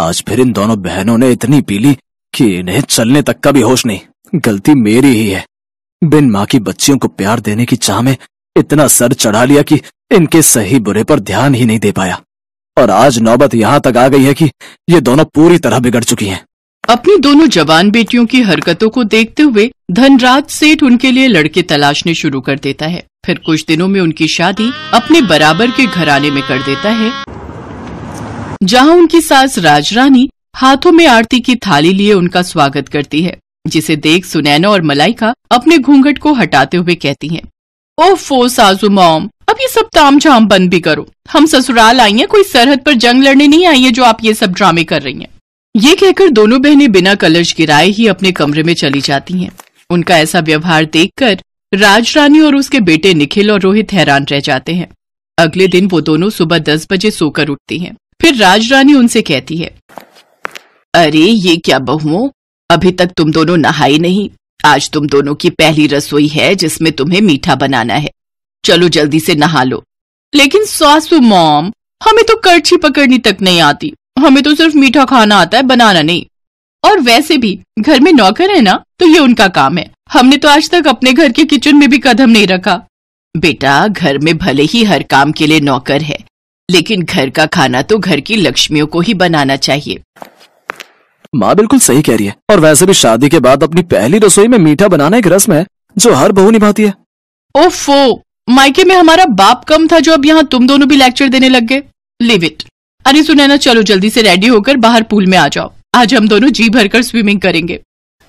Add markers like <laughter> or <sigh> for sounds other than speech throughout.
आज फिर इन दोनों बहनों ने इतनी पी ली कि इन्हें चलने तक का भी होश नहीं गलती मेरी ही है बिन माँ की बच्चियों को प्यार देने की चाह में इतना सर चढ़ा लिया कि इनके सही बुरे पर ध्यान ही नहीं दे पाया और आज नौबत यहाँ तक आ गई है कि ये दोनों पूरी तरह बिगड़ चुकी हैं। अपनी दोनों जवान बेटियों की हरकतों को देखते हुए धनराज सेठ उनके लिए लड़के तलाशने शुरू कर देता है फिर कुछ दिनों में उनकी शादी अपने बराबर के घराने में कर देता है जहां उनकी सास राजरानी हाथों में आरती की थाली लिए उनका स्वागत करती है जिसे देख सुनैना और मलाइका अपने घूंघट को हटाते हुए कहती हैं ओफो साजु मॉम अब ये सब ताम झाम बंद भी करो हम ससुराल आई हैं कोई सरहद पर जंग लड़ने नहीं आई है जो आप ये सब ड्रामे कर रही हैं ये कहकर दोनों बहनें बिना कलश गिराए ही अपने कमरे में चली जाती हैं उनका ऐसा व्यवहार देखकर राजरानी और उसके बेटे निखिल और रोहित हैरान रह जाते हैं अगले दिन वो दोनों सुबह दस बजे सोकर उठती हैं फिर राजरानी उनसे कहती है अरे ये क्या बहुओं अभी तक तुम दोनों नहाई नहीं आज तुम दोनों की पहली रसोई है जिसमें तुम्हें मीठा बनाना है चलो जल्दी से नहा लो लेकिन सासु मॉम हमें तो करछी पकड़नी तक नहीं आती हमें तो सिर्फ मीठा खाना आता है बनाना नहीं और वैसे भी घर में नौकर है ना तो ये उनका काम है हमने तो आज तक अपने घर के किचन में भी कदम नहीं रखा बेटा घर में भले ही हर काम के लिए नौकर है लेकिन घर का खाना तो घर की लक्ष्मियों को ही बनाना चाहिए माँ बिल्कुल सही कह रही है और वैसे भी शादी के बाद अपनी पहली रसोई में मीठा बनाना एक रस्म है जो हर बहू निभाती है ओफो मायके में हमारा बाप कम था जो अब यहाँ तुम दोनों भी लेक्चर देने लग गए लिव इट अरे सुनैना चलो जल्दी से रेडी होकर बाहर पूल में आ जाओ आज हम दोनों जी भरकर स्विमिंग करेंगे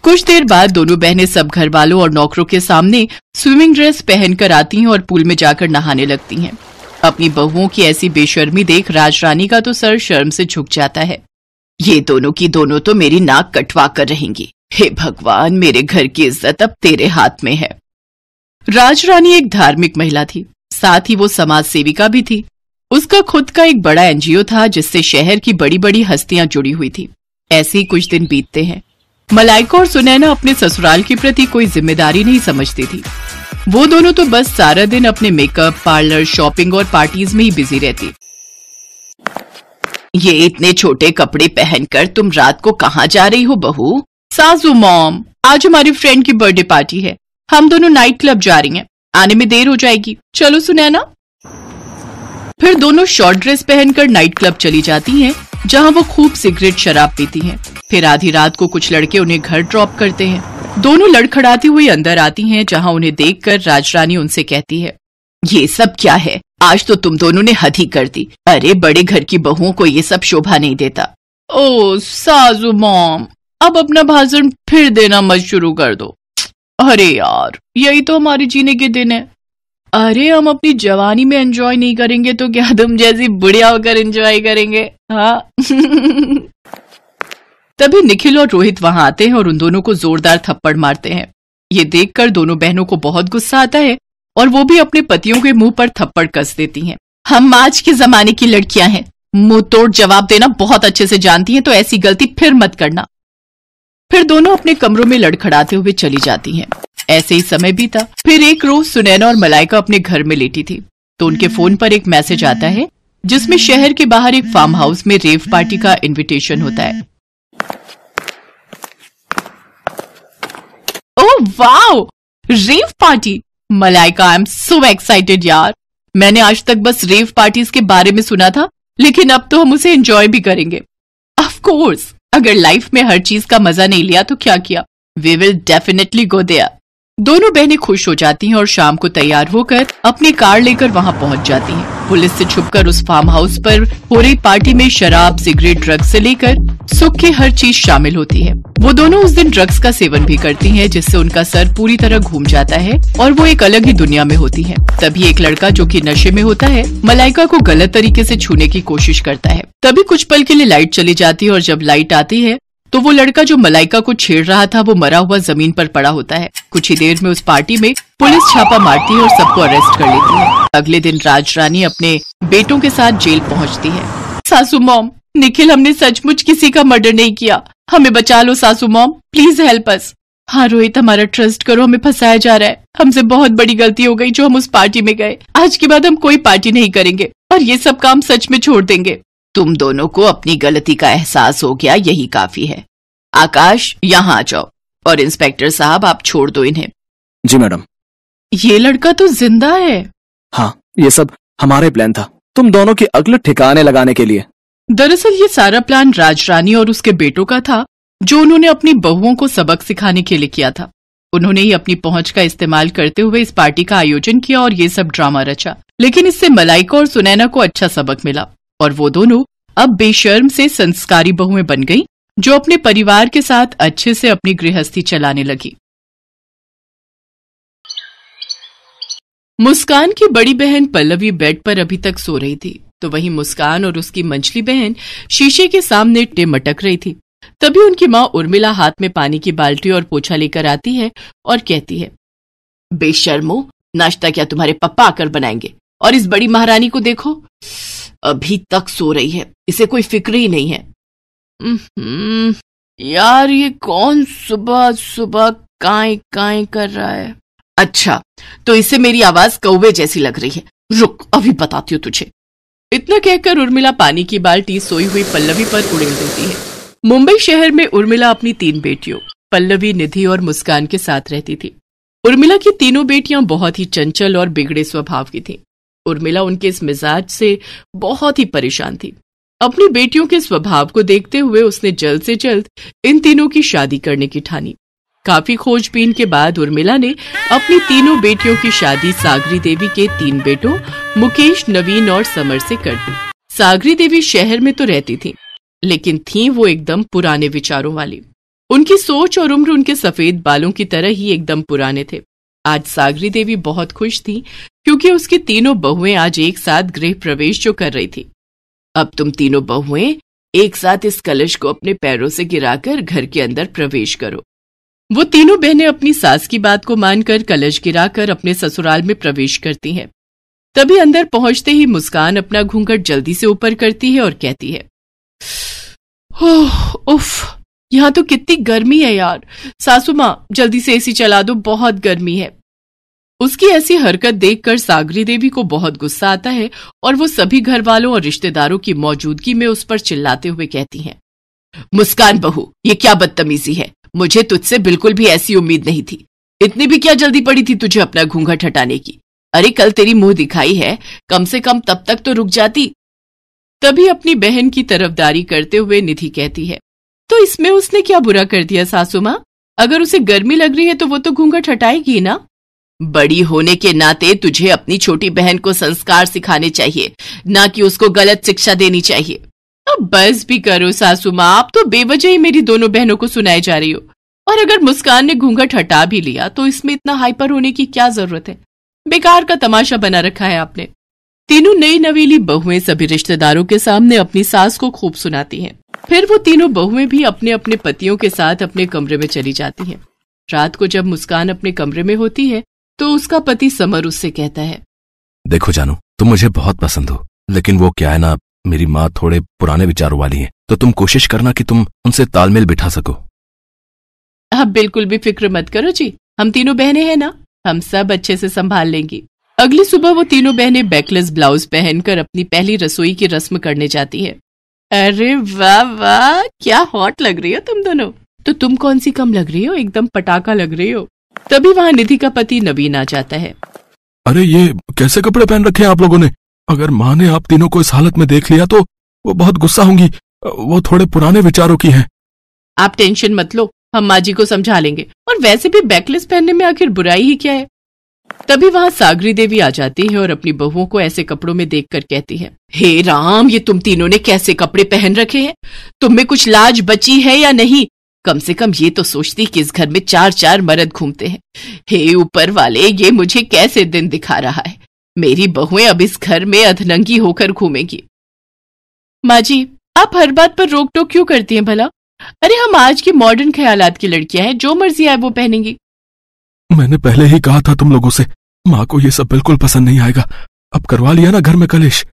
कुछ देर बाद दोनों बहनें सब घर वालों और नौकरों के सामने स्विमिंग ड्रेस पहनकर आती हैं और पूल में जाकर नहाने लगती हैं अपनी बहुओं की ऐसी बेशर्मी देख राजरानी का तो सर शर्म से झुक जाता है ये दोनों की दोनों तो मेरी नाक कटवा कर रहेंगी हे भगवान मेरे घर की इज्जत अब तेरे हाथ में है राजरानी एक धार्मिक महिला थी साथ ही वो समाज सेविका भी थी उसका खुद का एक बड़ा एनजीओ था जिससे शहर की बड़ी बड़ी हस्तियां जुड़ी हुई थी ऐसे ही कुछ दिन बीतते हैं मलाइका और सुनैना अपने ससुराल के प्रति कोई जिम्मेदारी नहीं समझती थी वो दोनों तो बस सारा दिन अपने मेकअप पार्लर शॉपिंग और पार्टीज में ही बिजी रहती ये इतने छोटे कपड़े पहनकर तुम रात को कहाँ जा रही हो बहू साजू मॉम आज हमारी फ्रेंड की बर्थडे पार्टी है हम दोनों नाइट क्लब जा रही हैं आने में देर हो जाएगी चलो सुनैना फिर दोनों शॉर्ट ड्रेस पहनकर नाइट क्लब चली जाती हैं जहाँ वो खूब सिगरेट शराब पीती हैं फिर आधी रात को कुछ लड़के उन्हें घर ड्रॉप करते हैं दोनों लड़खड़ाती हुई अंदर आती हैं जहां उन्हें देखकर राजरानी उनसे कहती है ये सब क्या है आज तो तुम दोनों ने हद ही कर दी अरे बड़े घर की बहुओं को ये सब शोभा नहीं देता ओ साजू मॉम अब अपना भाषण फिर देना मत शुरू कर दो अरे यार यही तो हमारे जीने के दिन है अरे हम अपनी जवानी में एंजॉय नहीं करेंगे तो क्या तुम जैसी बुढ़िया होकर एंजॉय करेंगे हाँ <laughs> तभी निखिल और रोहित वहां आते हैं और उन दोनों को जोरदार थप्पड़ मारते हैं ये देखकर दोनों बहनों को बहुत गुस्सा आता है और वो भी अपने पतियों के मुंह पर थप्पड़ कस देती हैं। हम आज के जमाने की लड़कियां हैं मुंह तोड़ जवाब देना बहुत अच्छे से जानती हैं तो ऐसी गलती फिर मत करना फिर दोनों अपने कमरों में लड़खड़ाते हुए चली जाती हैं। ऐसे ही समय बीता फिर एक रोज सुनैना और मलाइका अपने घर में लेटी थी तो उनके फोन पर एक मैसेज आता है जिसमें शहर के बाहर एक फार्म हाउस में रेव पार्टी का इनविटेशन होता है wow rave party Malaika I am so excited यार मैंने आज तक बस रेव पार्टीज के बारे में सुना था लेकिन अब तो हम उसे एंजॉय भी करेंगे ऑफ कोर्स अगर लाइफ में हर चीज का मजा नहीं लिया तो क्या किया we will definitely go there दोनों बहनें खुश हो जाती हैं और शाम को तैयार होकर अपनी कार लेकर वहां पहुंच जाती हैं। पुलिस से छुपकर उस फार्म हाउस पर हो रही पार्टी में शराब सिगरेट ड्रग्स से लेकर सुख की हर चीज शामिल होती है वो दोनों उस दिन ड्रग्स का सेवन भी करती हैं जिससे उनका सर पूरी तरह घूम जाता है और वो एक अलग ही दुनिया में होती है तभी एक लड़का जो की नशे में होता है मलाइका को गलत तरीके ऐसी छूने की कोशिश करता है तभी कुछ पल के लिए लाइट चली जाती है और जब लाइट आती है तो वो लड़का जो मलाइका को छेड़ रहा था वो मरा हुआ जमीन पर पड़ा होता है कुछ ही देर में उस पार्टी में पुलिस छापा मारती है और सबको अरेस्ट कर लेती है अगले दिन राज रानी अपने बेटों के साथ जेल पहुंचती है सासू मॉम निखिल हमने सचमुच किसी का मर्डर नहीं किया हमें बचा लो सासू मॉम प्लीज हेल्प अस हाँ रोहित हमारा ट्रस्ट करो हमें फंसाया जा रहा है हमसे बहुत बड़ी गलती हो गई जो हम उस पार्टी में गए आज के बाद हम कोई पार्टी नहीं करेंगे और ये सब काम सच में छोड़ देंगे तुम दोनों को अपनी गलती का एहसास हो गया यही काफी है आकाश यहाँ आ जाओ और इंस्पेक्टर साहब आप छोड़ दो इन्हें जी मैडम ये लड़का तो जिंदा है हाँ ये सब हमारे प्लान था तुम दोनों के अगले ठिकाने लगाने के लिए दरअसल ये सारा प्लान राजरानी और उसके बेटों का था जो उन्होंने अपनी बहुओं को सबक सिखाने के लिए किया था उन्होंने ही अपनी पहुंच का इस्तेमाल करते हुए इस पार्टी का आयोजन किया और ये सब ड्रामा रचा लेकिन इससे मलाइका और सुनैना को अच्छा सबक मिला और वो दोनों अब बेशर्म से संस्कारी बहुएं बन गईं जो अपने परिवार के साथ अच्छे से अपनी गृहस्थी चलाने लगी मुस्कान की बड़ी बहन पल्लवी बेड पर अभी तक सो रही थी तो वहीं मुस्कान और उसकी मंचली बहन शीशे के सामने टिमटक रही थी तभी उनकी माँ उर्मिला हाथ में पानी की बाल्टी और पोछा लेकर आती है और कहती है बेशर्मो नाश्ता क्या तुम्हारे पप्पा आकर बनाएंगे और इस बड़ी महारानी को देखो अभी तक सो रही है इसे कोई फिक्र ही नहीं है यार ये कौन सुबह सुबह काय काय कर रहा है अच्छा तो इसे मेरी आवाज कौवे जैसी लग रही है रुक अभी बताती हूँ तुझे इतना कहकर उर्मिला पानी की बाल्टी सोई हुई पल्लवी पर उड़ेल देती है मुंबई शहर में उर्मिला अपनी तीन बेटियों पल्लवी निधि और मुस्कान के साथ रहती थी उर्मिला की तीनों बेटियां बहुत ही चंचल और बिगड़े स्वभाव की थीं। उर्मिला उनके इस मिजाज से बहुत ही परेशान थी अपनी बेटियों के स्वभाव को देखते हुए उसने जल्द से जल्द इन तीनों की शादी करने की ठानी काफी खोजबीन के बाद उर्मिला ने अपनी तीनों बेटियों की शादी सागरी देवी के तीन बेटों मुकेश नवीन और समर से कर दी सागरी देवी शहर में तो रहती थी लेकिन थी वो एकदम पुराने विचारों वाली उनकी सोच और उम्र उनके सफेद बालों की तरह ही एकदम पुराने थे आज सागरी देवी बहुत खुश थी क्योंकि उसकी तीनों बहुएं आज एक साथ गृह प्रवेश जो कर रही थी अब तुम तीनों बहुएं एक साथ इस कलश को अपने पैरों से गिराकर घर के अंदर प्रवेश करो वो तीनों बहनें अपनी सास की बात को मानकर कलश गिराकर अपने ससुराल में प्रवेश करती हैं तभी अंदर पहुंचते ही मुस्कान अपना घूंघट जल्दी से ऊपर करती है और कहती है ओह उफ यहाँ तो कितनी गर्मी है यार सासू माँ जल्दी से एसी चला दो बहुत गर्मी है उसकी ऐसी हरकत देखकर सागरी देवी को बहुत गुस्सा आता है और वो सभी घर वालों और रिश्तेदारों की मौजूदगी में उस पर चिल्लाते हुए कहती हैं मुस्कान बहू ये क्या बदतमीजी है मुझे तुझसे बिल्कुल भी ऐसी उम्मीद नहीं थी इतनी भी क्या जल्दी पड़ी थी तुझे अपना घूंघट हटाने की अरे कल तेरी मुंह दिखाई है कम से कम तब तक तो रुक जाती तभी अपनी बहन की तरफदारी करते हुए निधि कहती है तो इसमें उसने क्या बुरा कर दिया सासू माँ अगर उसे गर्मी लग रही है तो वो तो घूंघट हटाएगी ना बड़ी होने के नाते तुझे अपनी छोटी बहन को संस्कार सिखाने चाहिए ना कि उसको गलत शिक्षा देनी चाहिए अब बस भी करो सासू माँ आप तो बेवजह ही मेरी दोनों बहनों को सुनाई जा रही हो और अगर मुस्कान ने घूंघट हटा भी लिया तो इसमें इतना हाइपर होने की क्या जरूरत है बेकार का तमाशा बना रखा है आपने तीनों नई नवेली बहुएं सभी रिश्तेदारों के सामने अपनी सास को खूब सुनाती हैं फिर वो तीनों बहुएं भी अपने अपने पतियों के साथ अपने कमरे में चली जाती हैं। रात को जब मुस्कान अपने कमरे में होती है तो उसका पति समर उससे कहता है देखो जानू तुम मुझे बहुत पसंद हो लेकिन वो क्या है ना मेरी माँ थोड़े पुराने विचारों वाली है तो तुम कोशिश करना कि तुम उनसे तालमेल बिठा सको आप बिल्कुल भी फिक्र मत करो जी हम तीनों बहनें हैं ना हम सब अच्छे से संभाल लेंगी अगली सुबह वो तीनों बहनें बैकलेस ब्लाउज पहनकर अपनी पहली रसोई की रस्म करने जाती है अरे वाह वाह क्या हॉट लग रही हो तुम दोनों तो तुम कौन सी कम लग रही हो एकदम पटाखा लग रही हो तभी वहाँ निधि का पति नवीन आ जाता है अरे ये कैसे कपड़े पहन रखे हैं आप लोगों ने अगर माँ ने आप तीनों को इस हालत में देख लिया तो वो बहुत गुस्सा होंगी वो थोड़े पुराने विचारों की हैं आप टेंशन मत लो हम माँ जी को समझा लेंगे और वैसे भी बैकलेस पहनने में आखिर बुराई ही क्या है तभी वहां सागरी देवी आ जाती है और अपनी बहुओं को ऐसे कपड़ों में देखकर कहती है हे राम ये तुम तीनों ने कैसे कपड़े पहन रखे हैं तुम में कुछ लाज बची है या नहीं कम से कम ये तो सोचती कि इस घर में चार चार मर्द घूमते हैं हे ऊपर वाले ये मुझे कैसे दिन दिखा रहा है मेरी बहुएं अब इस घर में अधनंगी होकर घूमेंगी माँ जी आप हर बात पर रोक टोक क्यों करती हैं भला अरे हम आज की मॉडर्न ख्यालात की लड़कियां हैं जो मर्जी आए वो पहनेंगी मैंने पहले ही कहा था तुम लोगों से माँ को ये सब बिल्कुल पसंद नहीं आएगा अब करवा लिया ना घर में कलेश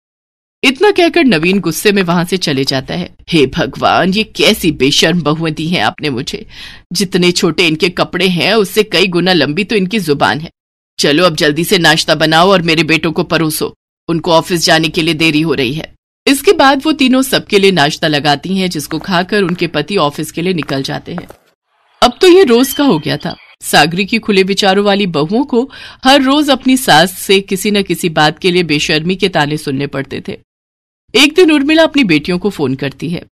इतना कहकर नवीन गुस्से में वहां से चले जाता है हे भगवान ये कैसी बेशर्म बहुएं दी हैं आपने मुझे जितने छोटे इनके कपड़े हैं उससे कई गुना लंबी तो इनकी जुबान है चलो अब जल्दी से नाश्ता बनाओ और मेरे बेटों को परोसो उनको ऑफिस जाने के लिए देरी हो रही है इसके बाद वो तीनों सबके लिए नाश्ता लगाती हैं जिसको खाकर उनके पति ऑफिस के लिए निकल जाते हैं अब तो ये रोज का हो गया था सागरी की खुले विचारों वाली बहुओं को हर रोज अपनी सास से किसी न किसी बात के लिए बेशर्मी के ताने सुनने पड़ते थे एक दिन उर्मिला अपनी बेटियों को फोन करती है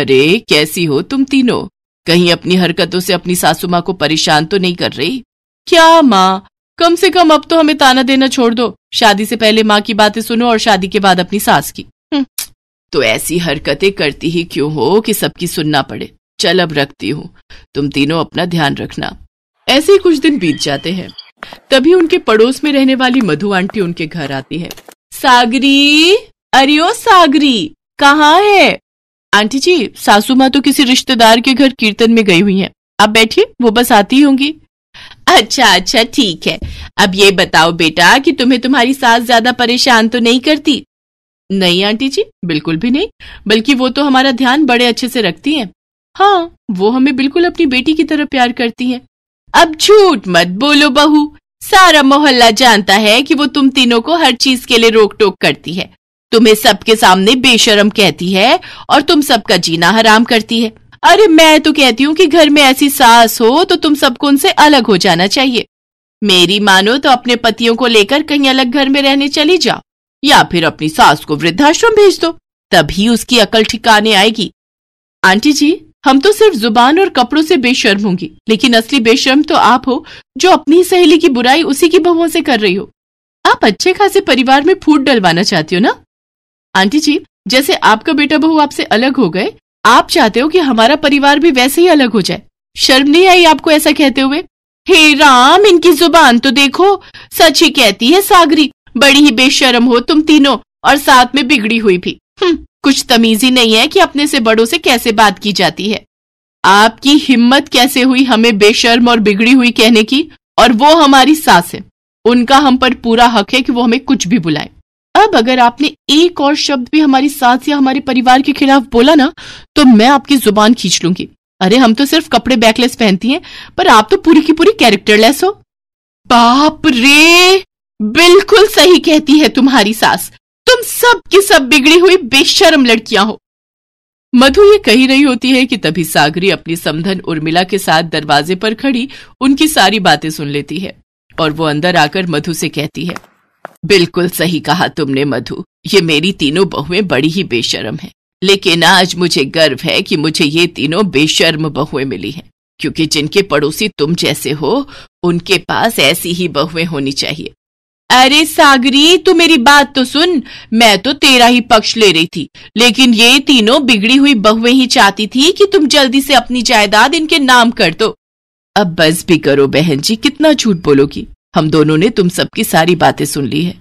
अरे कैसी हो तुम तीनों कहीं अपनी हरकतों से अपनी सासू माँ को परेशान तो नहीं कर रही क्या माँ कम से कम अब तो हमें ताना देना छोड़ दो शादी से पहले माँ की बातें सुनो और शादी के बाद अपनी सास की हम्म, तो ऐसी हरकतें करती ही क्यों हो कि सबकी सुनना पड़े चल अब रखती हूँ तुम तीनों अपना ध्यान रखना ऐसे ही कुछ दिन बीत जाते हैं तभी उनके पड़ोस में रहने वाली मधु आंटी उनके घर आती है सागरी अरे ओ सागरी कहाँ है आंटी जी सासू माँ तो किसी रिश्तेदार के घर कीर्तन में गई हुई हैं आप बैठिए वो बस आती होंगी अच्छा अच्छा ठीक है अब ये बताओ बेटा कि तुम्हें तुम्हारी सास ज्यादा परेशान तो नहीं करती नहीं आंटी जी बिल्कुल भी नहीं बल्कि वो तो हमारा ध्यान बड़े अच्छे से रखती हैं हाँ वो हमें बिल्कुल अपनी बेटी की तरह प्यार करती हैं अब झूठ मत बोलो बहू सारा मोहल्ला जानता है कि वो तुम तीनों को हर चीज के लिए रोक टोक करती है तुम्हें सबके सामने बेशरम कहती है और तुम सबका जीना हराम करती है अरे मैं तो कहती हूँ कि घर में ऐसी सास हो तो तुम सबको उनसे अलग हो जाना चाहिए मेरी मानो तो अपने पतियों को लेकर कहीं अलग घर में रहने चली जाओ या फिर अपनी सास को वृद्धाश्रम भेज दो तभी उसकी अकल ठिकाने आएगी आंटी जी हम तो सिर्फ जुबान और कपड़ों से बेशर्म होंगी लेकिन असली बेशर्म तो आप हो जो अपनी सहेली की बुराई उसी की बहुओं से कर रही हो आप अच्छे खासे परिवार में फूट डलवाना चाहती हो ना आंटी जी जैसे आपका बेटा बहू आपसे अलग हो गए आप चाहते हो कि हमारा परिवार भी वैसे ही अलग हो जाए शर्म नहीं आई आपको ऐसा कहते हुए हे राम इनकी जुबान तो देखो सच ही कहती है सागरी बड़ी ही बेशर्म हो तुम तीनों और साथ में बिगड़ी हुई भी हम्म, कुछ तमीज ही नहीं है कि अपने से बड़ों से कैसे बात की जाती है आपकी हिम्मत कैसे हुई हमें बेशर्म और बिगड़ी हुई कहने की और वो हमारी सास है उनका हम पर पूरा हक है कि वो हमें कुछ भी बुलाए अब अगर आपने एक और शब्द भी हमारी सास या हमारे परिवार के खिलाफ बोला ना तो मैं आपकी जुबान खींच लूंगी अरे हम तो सिर्फ कपड़े बैकलेस पहनती हैं पर आप तो पूरी की पूरी लेस हो बाप रे बिल्कुल सही कहती है तुम्हारी सास तुम सब की सब बिगड़ी हुई बेशरम लड़कियां हो मधु ये कही रही होती है कि तभी सागरी अपनी समधन उर्मिला के साथ दरवाजे पर खड़ी उनकी सारी बातें सुन लेती है और वो अंदर आकर मधु से कहती है बिल्कुल सही कहा तुमने मधु ये मेरी तीनों बहुएं बड़ी ही बेशरम हैं लेकिन आज मुझे गर्व है कि मुझे ये तीनों बेशर्म बहुएं मिली हैं क्योंकि जिनके पड़ोसी तुम जैसे हो उनके पास ऐसी ही बहुएं होनी चाहिए अरे सागरी तू मेरी बात तो सुन मैं तो तेरा ही पक्ष ले रही थी लेकिन ये तीनों बिगड़ी हुई बहुएं ही चाहती थी कि तुम जल्दी से अपनी जायदाद इनके नाम कर दो अब बस भी करो बहन जी कितना झूठ बोलोगी हम दोनों ने तुम सबकी सारी बातें सुन ली है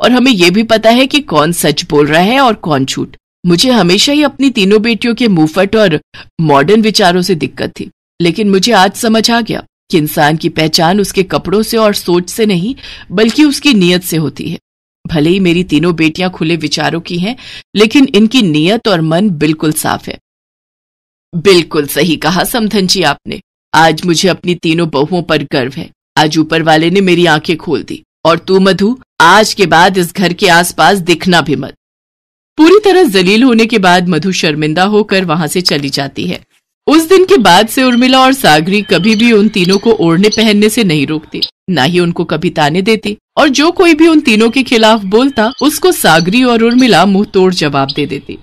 और हमें यह भी पता है कि कौन सच बोल रहा है और कौन झूठ मुझे हमेशा ही अपनी तीनों बेटियों के मुफट और मॉडर्न विचारों से दिक्कत थी लेकिन मुझे आज समझ आ गया कि इंसान की पहचान उसके कपड़ों से और सोच से नहीं बल्कि उसकी नीयत से होती है भले ही मेरी तीनों बेटियां खुले विचारों की हैं लेकिन इनकी नीयत और मन बिल्कुल साफ है बिल्कुल सही कहा समधन जी आपने आज मुझे अपनी तीनों बहुओं पर गर्व है आज ऊपर वाले ने मेरी आंखें खोल दी और तू मधु आज के बाद इस घर के आसपास दिखना भी मत पूरी तरह जलील होने के बाद मधु शर्मिंदा होकर वहां से चली जाती है उस दिन के बाद से उर्मिला और सागरी कभी भी उन तीनों को ओढ़ने पहनने से नहीं रोकती न ही उनको कभी ताने देती और जो कोई भी उन तीनों के खिलाफ बोलता उसको सागरी और उर्मिला मुंह तोड़ जवाब दे देती